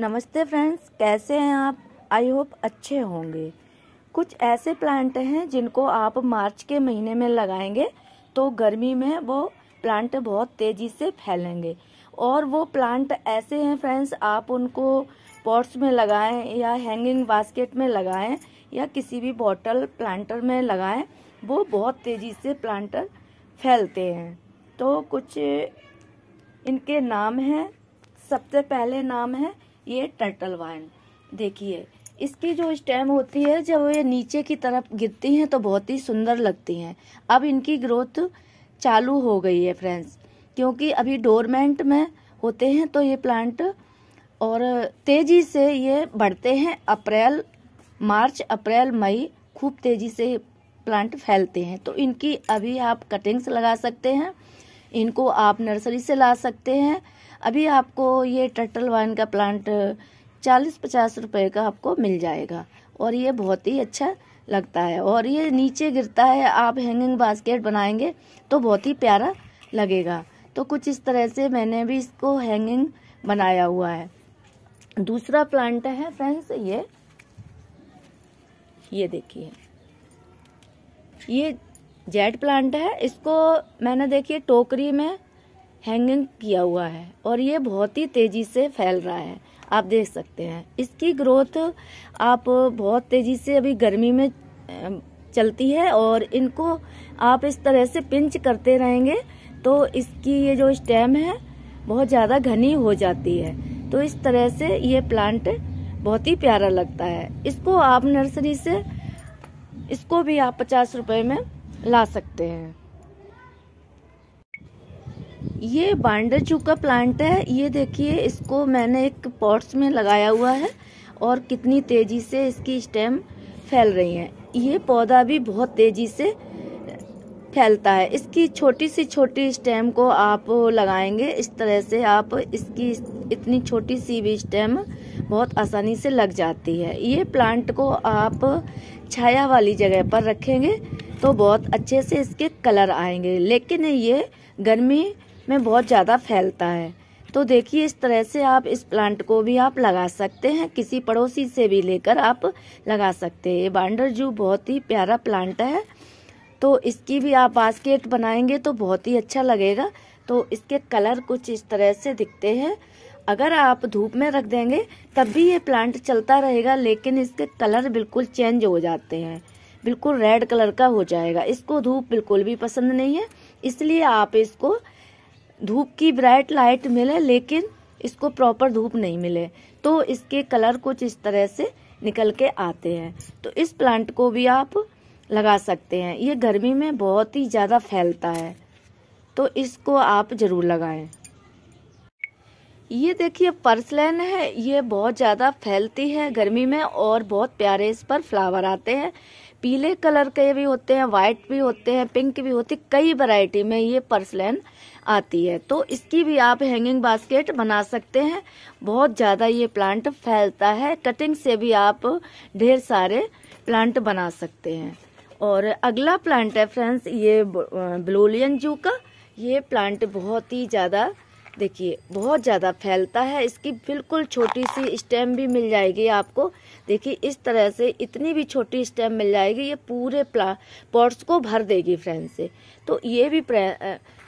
नमस्ते फ्रेंड्स कैसे हैं आप आई होप अच्छे होंगे कुछ ऐसे प्लांट हैं जिनको आप मार्च के महीने में लगाएंगे तो गर्मी में वो प्लांट बहुत तेज़ी से फैलेंगे और वो प्लांट ऐसे हैं फ्रेंड्स आप उनको पॉट्स में लगाएं या हैंगिंग बास्केट में लगाएं या किसी भी बॉटल प्लांटर में लगाएं वो बहुत तेज़ी से प्लांटर फैलते हैं तो कुछ इनके नाम हैं सबसे पहले नाम है ये टर्टल वाइन देखिए इसकी जो स्टेम होती है जब ये नीचे की तरफ गिरती हैं तो बहुत ही सुंदर लगती हैं अब इनकी ग्रोथ चालू हो गई है फ्रेंड्स क्योंकि अभी डोरमेंट में होते हैं तो ये प्लांट और तेज़ी से ये बढ़ते हैं अप्रैल मार्च अप्रैल मई खूब तेज़ी से प्लांट फैलते हैं तो इनकी अभी आप कटिंग्स लगा सकते हैं इनको आप नर्सरी से ला सकते हैं अभी आपको ये टर्टल वाइन का प्लांट चालीस पचास रुपए का आपको मिल जाएगा और ये बहुत ही अच्छा लगता है और ये नीचे गिरता है आप हैंगिंग बास्केट बनाएंगे तो बहुत ही प्यारा लगेगा तो कुछ इस तरह से मैंने भी इसको हैंगिंग बनाया हुआ है दूसरा प्लांट है फ्रेंड्स ये ये देखिए ये जेड प्लांट है इसको मैंने देखिए टोकरी में हैंगिंग किया हुआ है और ये बहुत ही तेज़ी से फैल रहा है आप देख सकते हैं इसकी ग्रोथ आप बहुत तेज़ी से अभी गर्मी में चलती है और इनको आप इस तरह से पिंच करते रहेंगे तो इसकी ये जो स्टेम है बहुत ज़्यादा घनी हो जाती है तो इस तरह से ये प्लांट बहुत ही प्यारा लगता है इसको आप नर्सरी से इसको भी आप पचास रुपए में ला सकते हैं ये बांडर का प्लांट है ये देखिए इसको मैंने एक पॉट्स में लगाया हुआ है और कितनी तेज़ी से इसकी स्टेम फैल रही है ये पौधा भी बहुत तेज़ी से फैलता है इसकी छोटी सी छोटी स्टेम को आप लगाएंगे इस तरह से आप इसकी इतनी छोटी सी भी स्टेम बहुत आसानी से लग जाती है ये प्लांट को आप छाया वाली जगह पर रखेंगे तो बहुत अच्छे से इसके कलर आएंगे लेकिन ये गर्मी में बहुत ज़्यादा फैलता है तो देखिए इस तरह से आप इस प्लांट को भी आप लगा सकते हैं किसी पड़ोसी से भी लेकर आप लगा सकते हैं ये बांडर जू बहुत ही प्यारा प्लांट है तो इसकी भी आप बास्केट बनाएंगे तो बहुत ही अच्छा लगेगा तो इसके कलर कुछ इस तरह से दिखते हैं अगर आप धूप में रख देंगे तब भी ये प्लांट चलता रहेगा लेकिन इसके कलर बिल्कुल चेंज हो जाते हैं बिल्कुल रेड कलर का हो जाएगा इसको धूप बिल्कुल भी पसंद नहीं है इसलिए आप इसको धूप की ब्राइट लाइट मिले लेकिन इसको प्रॉपर धूप नहीं मिले तो इसके कलर कुछ इस तरह से निकल के आते हैं तो इस प्लांट को भी आप लगा सकते हैं ये गर्मी में बहुत ही ज़्यादा फैलता है तो इसको आप ज़रूर लगाएं ये देखिए पर्सलैन है ये बहुत ज़्यादा फैलती है गर्मी में और बहुत प्यारे इस पर फ्लावर आते हैं पीले कलर के भी होते हैं व्हाइट भी होते हैं पिंक भी होती कई वैरायटी में ये पर्सलैन आती है तो इसकी भी आप हैंगिंग बास्केट बना सकते हैं बहुत ज़्यादा ये प्लांट फैलता है कटिंग से भी आप ढेर सारे प्लांट बना सकते हैं और अगला प्लांट है फ्रेंड्स ये ब्लूलियन जू का ये प्लांट बहुत ही ज़्यादा देखिए बहुत ज़्यादा फैलता है इसकी बिल्कुल छोटी सी स्टेम भी मिल जाएगी आपको देखिए इस तरह से इतनी भी छोटी स्टेम मिल जाएगी ये पूरे प्ला पॉट्स को भर देगी फ्रेंड से तो ये भी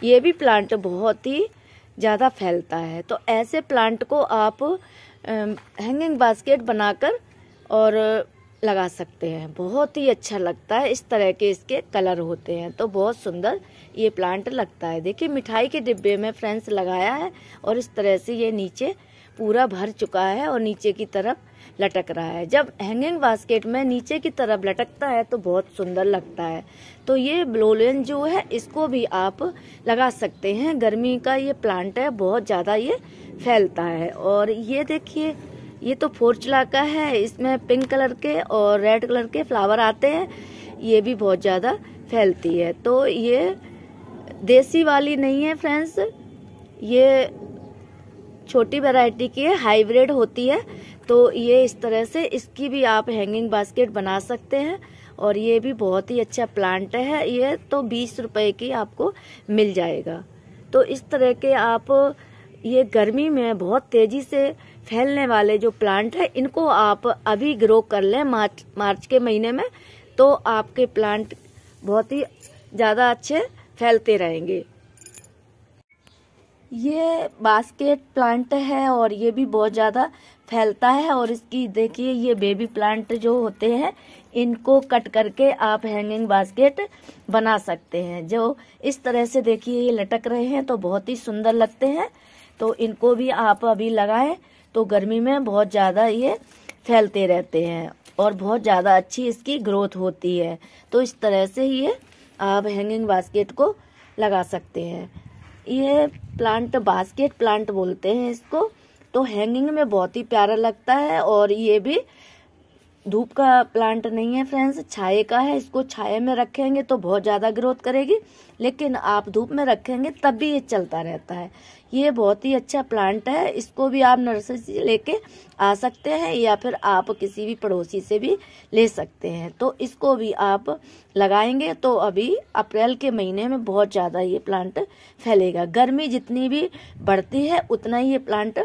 ये भी प्लांट बहुत ही ज़्यादा फैलता है तो ऐसे प्लांट को आप हैंगिंग बास्केट बनाकर और लगा सकते हैं बहुत ही अच्छा लगता है इस तरह के इसके कलर होते हैं तो बहुत सुंदर ये प्लांट लगता है देखिए मिठाई के डिब्बे में फ्रेंड्स लगाया है और इस तरह से ये नीचे पूरा भर चुका है और नीचे की तरफ लटक रहा है जब हैंगिंग बास्केट में नीचे की तरफ लटकता है तो बहुत सुंदर लगता है तो ये ब्लोलेन जो है इसको भी आप लगा सकते हैं गर्मी का ये प्लांट है बहुत ज़्यादा ये फैलता है और ये देखिए ये तो फोर चला का है इसमें पिंक कलर के और रेड कलर के फ्लावर आते हैं ये भी बहुत ज़्यादा फैलती है तो ये देसी वाली नहीं है फ्रेंड्स ये छोटी वैरायटी की है हाइब्रिड होती है तो ये इस तरह से इसकी भी आप हैंगिंग बास्केट बना सकते हैं और ये भी बहुत ही अच्छा प्लांट है ये तो बीस रुपए की आपको मिल जाएगा तो इस तरह के आप ये गर्मी में बहुत तेज़ी से फैलने वाले जो प्लांट है इनको आप अभी ग्रो कर लें मार्च मार्च के महीने में तो आपके प्लांट बहुत ही ज़्यादा अच्छे फैलते रहेंगे ये बास्केट प्लांट है और ये भी बहुत ज़्यादा फैलता है और इसकी देखिए ये बेबी प्लांट जो होते हैं इनको कट करके आप हैंगिंग बास्केट बना सकते हैं जो इस तरह से देखिए ये लटक रहे हैं तो बहुत ही सुंदर लगते हैं तो इनको भी आप अभी लगाएं तो गर्मी में बहुत ज़्यादा ये फैलते रहते हैं और बहुत ज़्यादा अच्छी इसकी ग्रोथ होती है तो इस तरह से ये आप हैंगिंग बास्केट को लगा सकते हैं ये प्लांट बास्केट प्लांट बोलते हैं इसको तो हैंगिंग में बहुत ही प्यारा लगता है और ये भी धूप का प्लांट नहीं है फ्रेंड्स छाये का है इसको छाये में रखेंगे तो बहुत ज़्यादा ग्रोथ करेगी लेकिन आप धूप में रखेंगे तब भी ये चलता रहता है ये बहुत ही अच्छा प्लांट है इसको भी आप नर्सरी से लेके आ सकते हैं या फिर आप किसी भी पड़ोसी से भी ले सकते हैं तो इसको भी आप लगाएंगे तो अभी अप्रैल के महीने में बहुत ज़्यादा ये प्लांट फैलेगा गर्मी जितनी भी बढ़ती है उतना ही ये प्लांट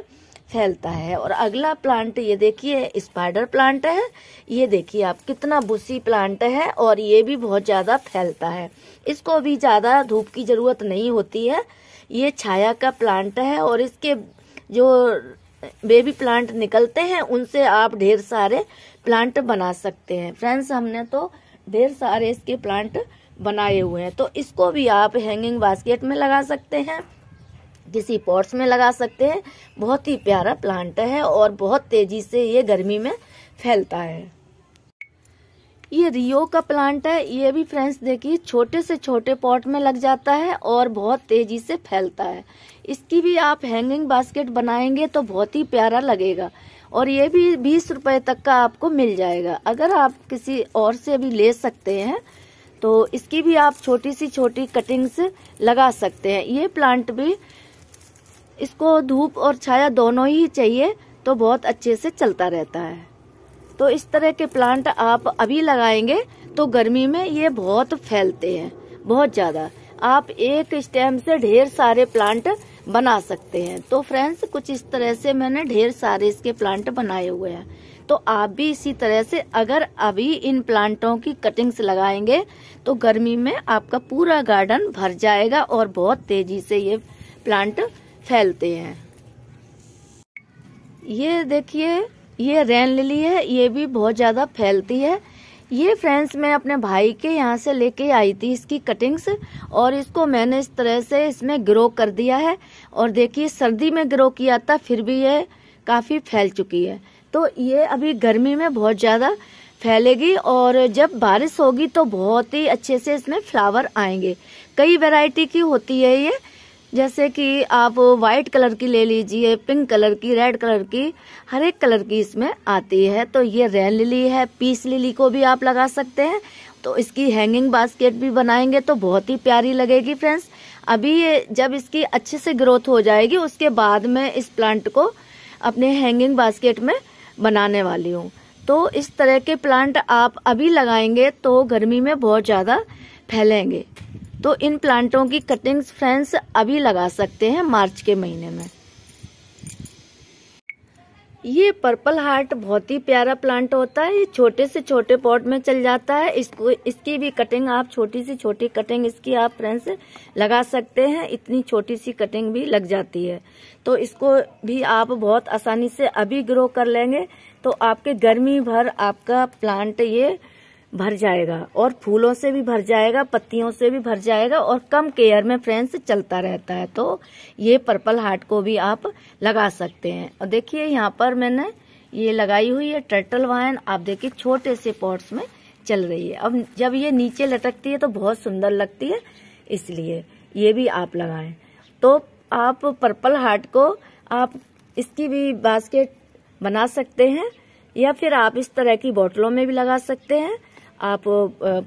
फैलता है और अगला प्लांट ये देखिए स्पाइडर प्लांट है ये देखिए आप कितना बुसी प्लांट है और ये भी बहुत ज़्यादा फैलता है इसको भी ज़्यादा धूप की ज़रूरत नहीं होती है ये छाया का प्लांट है और इसके जो बेबी प्लांट निकलते हैं उनसे आप ढेर सारे प्लांट बना सकते हैं फ्रेंड्स हमने तो ढेर सारे इसके प्लांट बनाए हुए हैं तो इसको भी आप हैंगिंग बास्केट में लगा सकते हैं किसी पॉट्स में लगा सकते हैं बहुत ही प्यारा प्लांट है और बहुत तेज़ी से ये गर्मी में फैलता है ये रियो का प्लांट है ये भी फ्रेंड्स देखिए छोटे से छोटे पॉट में लग जाता है और बहुत तेज़ी से फैलता है इसकी भी आप हैंगिंग बास्केट बनाएंगे तो बहुत ही प्यारा लगेगा और ये भी बीस रुपए तक का आपको मिल जाएगा अगर आप किसी और से भी ले सकते हैं तो इसकी भी आप छोटी सी छोटी कटिंग्स लगा सकते हैं ये प्लांट भी इसको धूप और छाया दोनों ही चाहिए तो बहुत अच्छे से चलता रहता है तो इस तरह के प्लांट आप अभी लगाएंगे तो गर्मी में ये बहुत फैलते हैं बहुत ज़्यादा आप एक स्टेम से ढेर सारे प्लांट बना सकते हैं तो फ्रेंड्स कुछ इस तरह से मैंने ढेर सारे इसके प्लांट बनाए हुए हैं तो आप भी इसी तरह से अगर अभी इन प्लांटों की कटिंग्स लगाएंगे तो गर्मी में आपका पूरा गार्डन भर जाएगा और बहुत तेजी से ये प्लांट फैलते हैं ये देखिए ये रेन लिली है ये भी बहुत ज़्यादा फैलती है ये फ्रेंड्स मैं अपने भाई के यहाँ से लेके आई थी इसकी कटिंग्स और इसको मैंने इस तरह से इसमें ग्रो कर दिया है और देखिए सर्दी में ग्रो किया था फिर भी ये काफ़ी फैल चुकी है तो ये अभी गर्मी में बहुत ज़्यादा फैलेगी और जब बारिश होगी तो बहुत ही अच्छे से इसमें फ्लावर आएंगे कई वैरायटी की होती है ये जैसे कि आप वाइट कलर की ले लीजिए पिंक कलर की रेड कलर की हर एक कलर की इसमें आती है तो ये रेन लिली है पीस लिली को भी आप लगा सकते हैं तो इसकी हैंगिंग बास्केट भी बनाएंगे तो बहुत ही प्यारी लगेगी फ्रेंड्स अभी ये जब इसकी अच्छे से ग्रोथ हो जाएगी उसके बाद में इस प्लांट को अपने हैंगिंग बास्केट में बनाने वाली हूँ तो इस तरह के प्लांट आप अभी लगाएंगे तो गर्मी में बहुत ज़्यादा फैलेंगे तो इन प्लांटों की कटिंग्स फ्रेंड्स अभी लगा सकते हैं मार्च के महीने में ये पर्पल हार्ट बहुत ही प्यारा प्लांट होता है ये छोटे से छोटे पॉट में चल जाता है इसको इसकी भी कटिंग आप छोटी से छोटी कटिंग इसकी आप फ्रेंड्स लगा सकते हैं इतनी छोटी सी कटिंग भी लग जाती है तो इसको भी आप बहुत आसानी से अभी ग्रो कर लेंगे तो आपके गर्मी भर आपका प्लांट ये भर जाएगा और फूलों से भी भर जाएगा पत्तियों से भी भर जाएगा और कम केयर में फ्रेंड्स चलता रहता है तो ये पर्पल हार्ट को भी आप लगा सकते हैं और देखिए यहाँ पर मैंने ये लगाई हुई है टर्टल वाइन आप देखिए छोटे से पॉट्स में चल रही है अब जब ये नीचे लटकती है तो बहुत सुंदर लगती है इसलिए ये भी आप लगाए तो आप पर्पल हार्ट को आप इसकी भी बास्केट बना सकते हैं या फिर आप इस तरह की बोतलों में भी लगा सकते हैं आप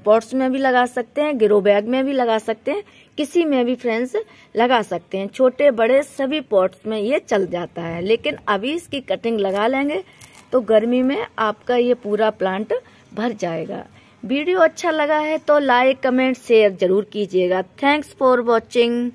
पॉट्स में भी लगा सकते हैं गिरो बैग में भी लगा सकते हैं किसी में भी फ्रेंड्स लगा सकते हैं छोटे बड़े सभी पॉट्स में ये चल जाता है लेकिन अभी इसकी कटिंग लगा लेंगे तो गर्मी में आपका ये पूरा प्लांट भर जाएगा वीडियो अच्छा लगा है तो लाइक कमेंट शेयर जरूर कीजिएगा थैंक्स फॉर वॉचिंग